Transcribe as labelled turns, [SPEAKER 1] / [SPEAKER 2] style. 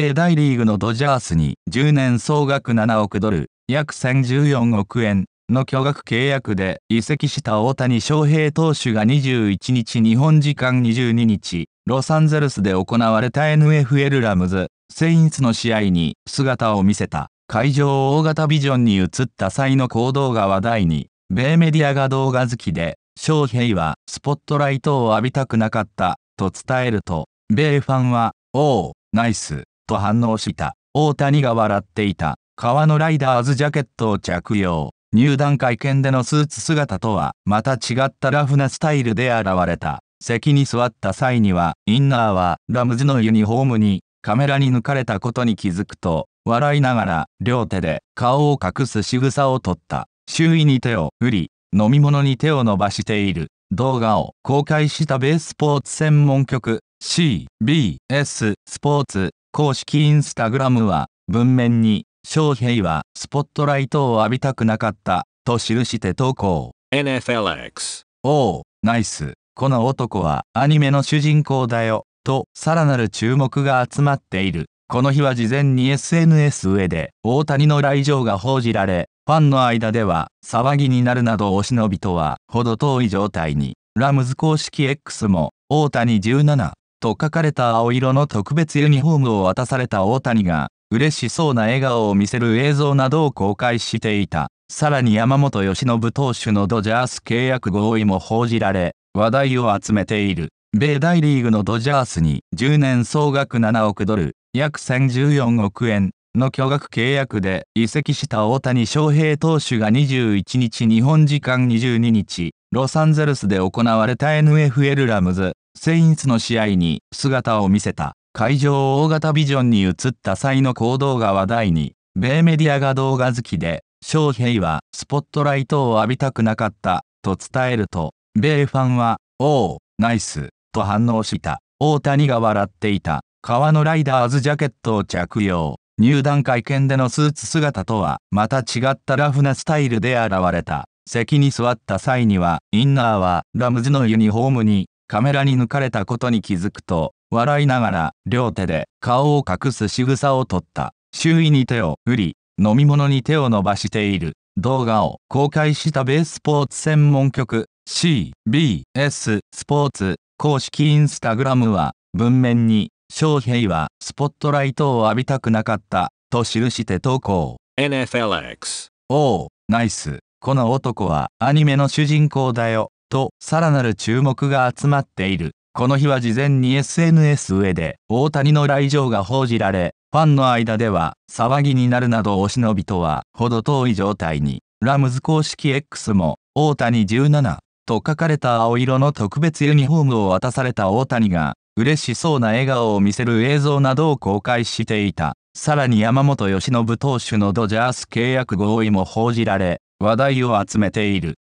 [SPEAKER 1] 米大リーグのドジャースに10年総額7億ドル、約1014億円の巨額契約で移籍した大谷翔平投手が21日日本時間22日、ロサンゼルスで行われた NFL ラムズ、セインツの試合に姿を見せた。会場を大型ビジョンに移った際の行動が話題に、米メディアが動画好きで、翔平はスポットライトを浴びたくなかった、と伝えると、米ファンは、おお、ナイス、と反応した。大谷が笑っていた。革のライダーズジャケットを着用。入団会見でのスーツ姿とはまた違ったラフなスタイルで現れた。席に座った際には、インナーはラムズのユニフォームにカメラに抜かれたことに気づくと、笑いながら両手で顔を隠す仕草をとった。周囲に手を振り、飲み物に手を伸ばしている。動画を公開したベススポーツ専門局 CBS スポーツ公式インスタグラムは、文面に、翔平はスポットライトを浴びたくなかった、と記して投稿。NFLX。おお、ナイス。この男はアニメの主人公だよ、と、さらなる注目が集まっている。この日は事前に SNS 上で大谷の来場が報じられ、ファンの間では騒ぎになるなどお忍びとは程遠い状態に、ラムズ公式 X も大谷17と書かれた青色の特別ユニフォームを渡された大谷が、嬉しそうな笑顔を見せる映像などを公開していた。さらに山本由伸投手のドジャース契約合意も報じられ、話題を集めている。米大リーグのドジャースに10年総額7億ドル、約1014億円の巨額契約で移籍した大谷翔平投手が21日日本時間22日、ロサンゼルスで行われた NFL ラムズセインツの試合に姿を見せた会場を大型ビジョンに移った際の行動が話題に、米メディアが動画好きで、翔平はスポットライトを浴びたくなかったと伝えると、米ファンは、おお、ナイスと反応した。大谷が笑っていた。革のライダーズジャケットを着用。入団会見でのスーツ姿とはまた違ったラフなスタイルで現れた。席に座った際には、インナーはラムズのユニフォームにカメラに抜かれたことに気づくと、笑いながら両手で顔を隠す仕草を取った。周囲に手を振り、飲み物に手を伸ばしている動画を公開したベースポーツ専門局 CBS スポーツ公式インスタグラムは文面に翔平はスポットライトを浴びたくなかったと記して投稿 NFLX おおナイスこの男はアニメの主人公だよと、さらなる注目が集まっている。この日は事前に SNS 上で大谷の来場が報じられ、ファンの間では騒ぎになるなどお忍びとは程遠い状態に、ラムズ公式 X も大谷17と書かれた青色の特別ユニフォームを渡された大谷が嬉しそうな笑顔を見せる映像などを公開していた。さらに山本由伸投手のドジャース契約合意も報じられ、話題を集めている。